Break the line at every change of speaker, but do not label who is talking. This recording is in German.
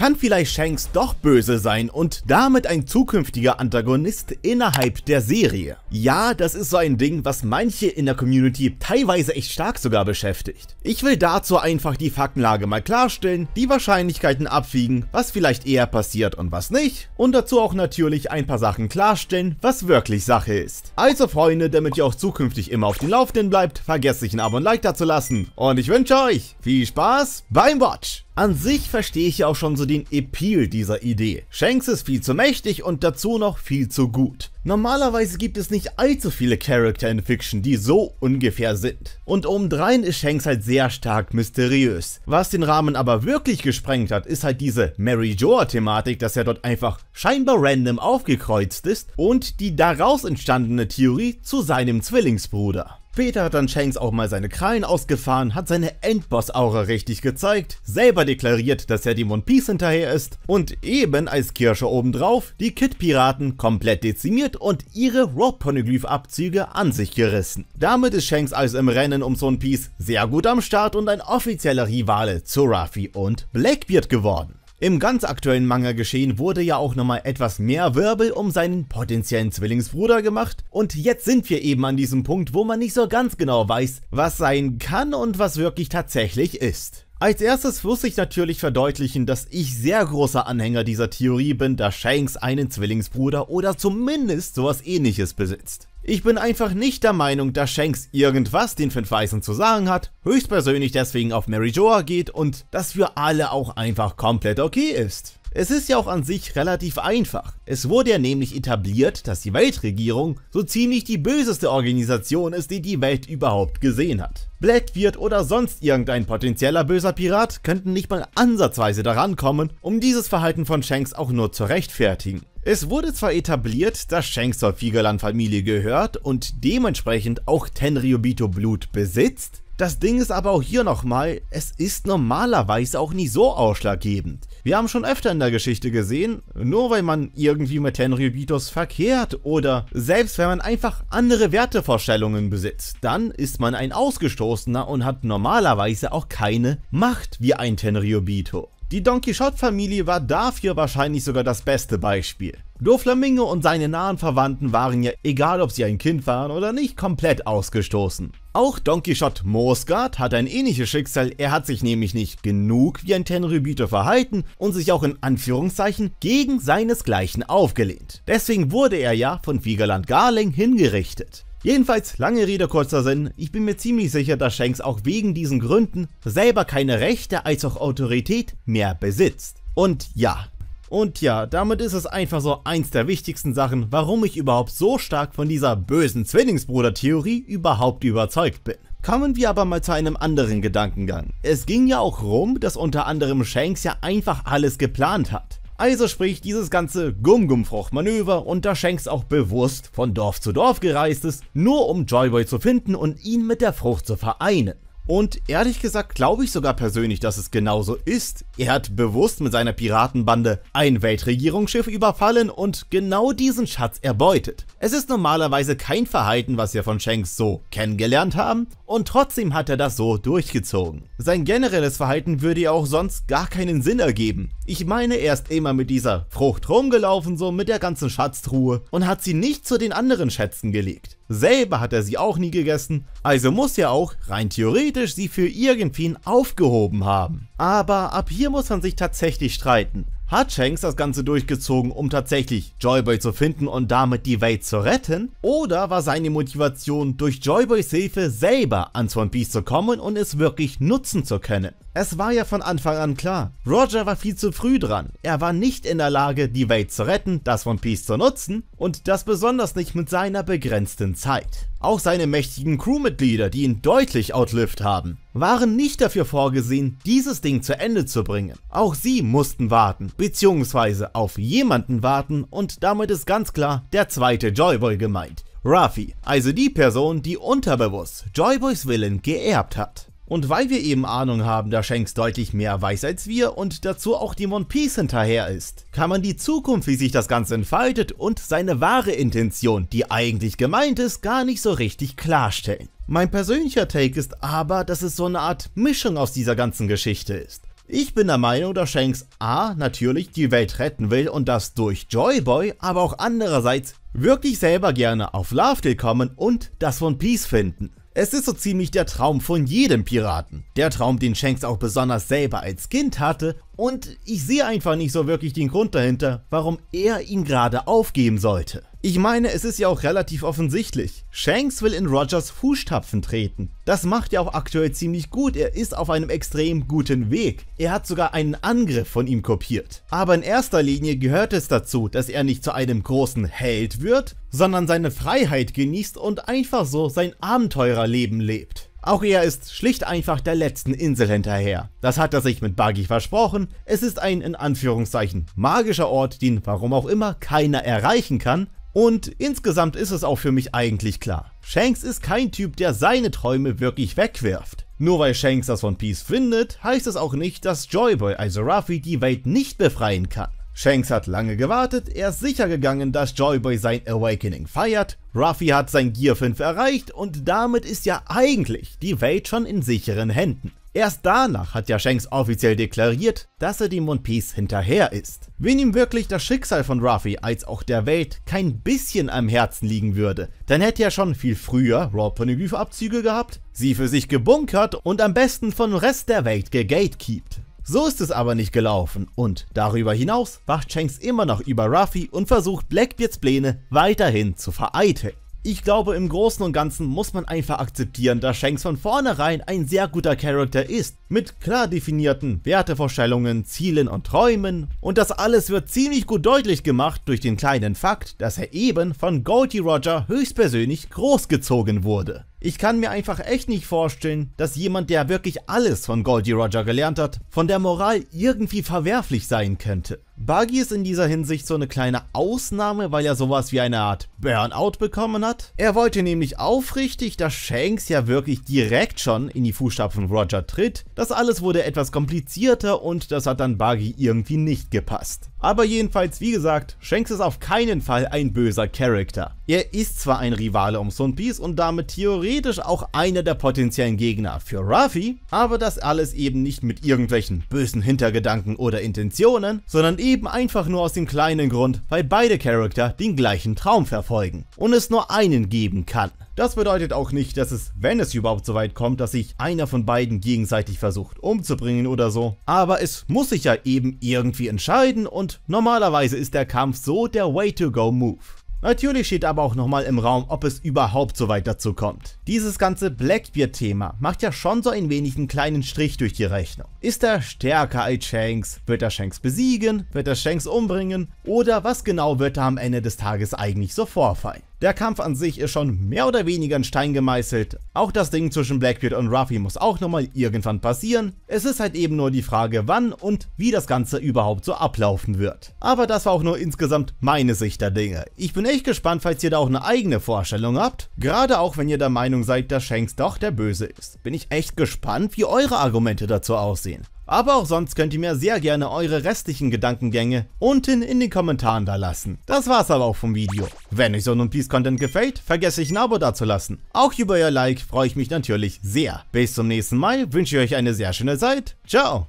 kann vielleicht Shanks doch böse sein und damit ein zukünftiger Antagonist innerhalb der Serie. Ja, das ist so ein Ding, was manche in der Community teilweise echt stark sogar beschäftigt. Ich will dazu einfach die Faktenlage mal klarstellen, die Wahrscheinlichkeiten abwiegen, was vielleicht eher passiert und was nicht und dazu auch natürlich ein paar Sachen klarstellen, was wirklich Sache ist. Also Freunde, damit ihr auch zukünftig immer auf dem Laufenden bleibt, vergesst nicht ein Abo und Like dazulassen und ich wünsche euch viel Spaß beim Watch! An sich verstehe ich ja auch schon so den Appeal dieser Idee. Shanks ist viel zu mächtig und dazu noch viel zu gut. Normalerweise gibt es nicht allzu viele Charakter in Fiction, die so ungefähr sind. Und obendrein ist Shanks halt sehr stark mysteriös. Was den Rahmen aber wirklich gesprengt hat, ist halt diese Mary Joa-Thematik, dass er dort einfach scheinbar random aufgekreuzt ist und die daraus entstandene Theorie zu seinem Zwillingsbruder. Später hat dann Shanks auch mal seine Krallen ausgefahren, hat seine Endboss-Aura richtig gezeigt, selber deklariert, dass er dem One Piece hinterher ist und eben als Kirsche obendrauf die Kid-Piraten komplett dezimiert und ihre rob poneglyph abzüge an sich gerissen. Damit ist Shanks also im Rennen ums One Piece sehr gut am Start und ein offizieller Rivale zu Ruffy und Blackbeard geworden. Im ganz aktuellen Manga-Geschehen wurde ja auch nochmal etwas mehr Wirbel um seinen potenziellen Zwillingsbruder gemacht und jetzt sind wir eben an diesem Punkt, wo man nicht so ganz genau weiß, was sein kann und was wirklich tatsächlich ist. Als erstes muss ich natürlich verdeutlichen, dass ich sehr großer Anhänger dieser Theorie bin, dass Shanks einen Zwillingsbruder oder zumindest sowas ähnliches besitzt. Ich bin einfach nicht der Meinung, dass Shanks irgendwas den fünf Weißen zu sagen hat, höchstpersönlich deswegen auf Mary Joa geht und das für alle auch einfach komplett okay ist. Es ist ja auch an sich relativ einfach. Es wurde ja nämlich etabliert, dass die Weltregierung so ziemlich die böseste Organisation ist, die die Welt überhaupt gesehen hat. Blackbeard oder sonst irgendein potenzieller böser Pirat könnten nicht mal ansatzweise daran kommen, um dieses Verhalten von Shanks auch nur zu rechtfertigen. Es wurde zwar etabliert, dass Shanks zur Figerland-Familie gehört und dementsprechend auch Tenryubito Blut besitzt, das Ding ist aber auch hier nochmal, es ist normalerweise auch nie so ausschlaggebend. Wir haben schon öfter in der Geschichte gesehen, nur weil man irgendwie mit Tenryubitos verkehrt oder selbst wenn man einfach andere Wertevorstellungen besitzt, dann ist man ein Ausgestoßener und hat normalerweise auch keine Macht wie ein Tenryubito. Die Don Quixote-Familie war dafür wahrscheinlich sogar das beste Beispiel. Doflamingo und seine nahen Verwandten waren ja, egal ob sie ein Kind waren oder nicht, komplett ausgestoßen. Auch Don Quixote Mosgard hat ein ähnliches Schicksal, er hat sich nämlich nicht genug wie ein Tenrybiter verhalten und sich auch in Anführungszeichen gegen seinesgleichen aufgelehnt. Deswegen wurde er ja von Wiegerland Garling hingerichtet. Jedenfalls, lange Rede, kurzer Sinn, ich bin mir ziemlich sicher, dass Shanks auch wegen diesen Gründen selber keine Rechte als auch Autorität mehr besitzt. Und ja, und ja, damit ist es einfach so eins der wichtigsten Sachen, warum ich überhaupt so stark von dieser bösen Zwillingsbruder-Theorie überhaupt überzeugt bin. Kommen wir aber mal zu einem anderen Gedankengang. Es ging ja auch rum, dass unter anderem Shanks ja einfach alles geplant hat. Also sprich, dieses ganze Gum-Gum-Frucht-Manöver und da Shanks auch bewusst von Dorf zu Dorf gereist ist, nur um Joyboy zu finden und ihn mit der Frucht zu vereinen. Und ehrlich gesagt glaube ich sogar persönlich, dass es genauso ist. Er hat bewusst mit seiner Piratenbande ein Weltregierungsschiff überfallen und genau diesen Schatz erbeutet. Es ist normalerweise kein Verhalten, was wir von Shanks so kennengelernt haben und trotzdem hat er das so durchgezogen. Sein generelles Verhalten würde ja auch sonst gar keinen Sinn ergeben. Ich meine, er ist immer mit dieser Frucht rumgelaufen, so mit der ganzen Schatztruhe und hat sie nicht zu den anderen Schätzen gelegt. Selber hat er sie auch nie gegessen, also muss er auch rein theoretisch sie für irgendwen aufgehoben haben. Aber ab hier muss man sich tatsächlich streiten. Hat Shanks das Ganze durchgezogen, um tatsächlich Joyboy zu finden und damit die Welt zu retten? Oder war seine Motivation, durch Joyboys Hilfe selber ans One Piece zu kommen und es wirklich nutzen zu können? Es war ja von Anfang an klar, Roger war viel zu früh dran. Er war nicht in der Lage, die Welt zu retten, das One Piece zu nutzen und das besonders nicht mit seiner begrenzten Zeit. Auch seine mächtigen Crewmitglieder, die ihn deutlich outlift haben, waren nicht dafür vorgesehen, dieses Ding zu Ende zu bringen. Auch sie mussten warten, beziehungsweise auf jemanden warten und damit ist ganz klar der zweite Joyboy gemeint. Rafi, also die Person, die unterbewusst Joyboys Willen geerbt hat. Und weil wir eben Ahnung haben, dass Shanks deutlich mehr weiß als wir und dazu auch die One Piece hinterher ist, kann man die Zukunft, wie sich das Ganze entfaltet und seine wahre Intention, die eigentlich gemeint ist, gar nicht so richtig klarstellen. Mein persönlicher Take ist aber, dass es so eine Art Mischung aus dieser ganzen Geschichte ist. Ich bin der Meinung, dass Shanks A natürlich die Welt retten will und das durch Joyboy, aber auch andererseits wirklich selber gerne auf Lovedale kommen und das One Piece finden. Es ist so ziemlich der Traum von jedem Piraten. Der Traum, den Shanks auch besonders selber als Kind hatte und ich sehe einfach nicht so wirklich den Grund dahinter, warum er ihn gerade aufgeben sollte. Ich meine, es ist ja auch relativ offensichtlich. Shanks will in Rogers Fußstapfen treten. Das macht er auch aktuell ziemlich gut, er ist auf einem extrem guten Weg. Er hat sogar einen Angriff von ihm kopiert. Aber in erster Linie gehört es dazu, dass er nicht zu einem großen Held wird, sondern seine Freiheit genießt und einfach so sein Abenteurerleben lebt. Auch er ist schlicht einfach der letzten Insel hinterher. Das hat er sich mit Buggy versprochen. Es ist ein in Anführungszeichen magischer Ort, den warum auch immer keiner erreichen kann. Und insgesamt ist es auch für mich eigentlich klar. Shanks ist kein Typ, der seine Träume wirklich wegwirft. Nur weil Shanks das von Peace findet, heißt es auch nicht, dass Joyboy, also Ruffy, die Welt nicht befreien kann. Shanks hat lange gewartet, er ist sicher gegangen, dass Joyboy sein Awakening feiert, Ruffy hat sein Gear 5 erreicht und damit ist ja eigentlich die Welt schon in sicheren Händen. Erst danach hat ja Shanks offiziell deklariert, dass er dem One Piece hinterher ist. Wenn ihm wirklich das Schicksal von Ruffy als auch der Welt kein bisschen am Herzen liegen würde, dann hätte er schon viel früher Raw Ponyglyph Abzüge gehabt, sie für sich gebunkert und am besten vom Rest der Welt gegatekeept. So ist es aber nicht gelaufen und darüber hinaus wacht Shanks immer noch über Ruffy und versucht Blackbeards Pläne weiterhin zu vereiteln. Ich glaube im Großen und Ganzen muss man einfach akzeptieren, dass Shanks von vornherein ein sehr guter Charakter ist, mit klar definierten Wertevorstellungen, Zielen und Träumen und das alles wird ziemlich gut deutlich gemacht durch den kleinen Fakt, dass er eben von Goldie Roger höchstpersönlich großgezogen wurde. Ich kann mir einfach echt nicht vorstellen, dass jemand, der wirklich alles von Goldie Roger gelernt hat, von der Moral irgendwie verwerflich sein könnte. Buggy ist in dieser Hinsicht so eine kleine Ausnahme, weil er sowas wie eine Art Burnout bekommen hat. Er wollte nämlich aufrichtig, dass Shanks ja wirklich direkt schon in die Fußstapfen Roger tritt. Das alles wurde etwas komplizierter und das hat dann Buggy irgendwie nicht gepasst. Aber jedenfalls, wie gesagt, Shanks ist auf keinen Fall ein böser Charakter. Er ist zwar ein Rivale um Sun Piece und damit theoretisch auch einer der potenziellen Gegner für Ruffy, aber das alles eben nicht mit irgendwelchen bösen Hintergedanken oder Intentionen, sondern eben einfach nur aus dem kleinen Grund, weil beide Charakter den gleichen Traum verfolgen und es nur einen geben kann. Das bedeutet auch nicht, dass es, wenn es überhaupt so weit kommt, dass sich einer von beiden gegenseitig versucht umzubringen oder so. Aber es muss sich ja eben irgendwie entscheiden und normalerweise ist der Kampf so der Way-to-Go-Move. Natürlich steht aber auch nochmal im Raum, ob es überhaupt so weit dazu kommt. Dieses ganze Blackbeard-Thema macht ja schon so ein wenig einen kleinen Strich durch die Rechnung. Ist er stärker als Shanks? Wird er Shanks besiegen? Wird er Shanks umbringen? Oder was genau wird da am Ende des Tages eigentlich so vorfallen? Der Kampf an sich ist schon mehr oder weniger in Stein gemeißelt. Auch das Ding zwischen Blackbeard und Ruffy muss auch nochmal irgendwann passieren. Es ist halt eben nur die Frage wann und wie das Ganze überhaupt so ablaufen wird. Aber das war auch nur insgesamt meine Sicht der Dinge. Ich bin echt gespannt, falls ihr da auch eine eigene Vorstellung habt. Gerade auch wenn ihr der Meinung seid, dass Shanks doch der Böse ist. Bin ich echt gespannt, wie eure Argumente dazu aussehen. Aber auch sonst könnt ihr mir sehr gerne eure restlichen Gedankengänge unten in den Kommentaren da lassen. Das war's aber auch vom Video. Wenn euch so ein Peace content gefällt, vergesst nicht ein Abo dazulassen. Auch über euer Like freue ich mich natürlich sehr. Bis zum nächsten Mal, wünsche ich euch eine sehr schöne Zeit. Ciao!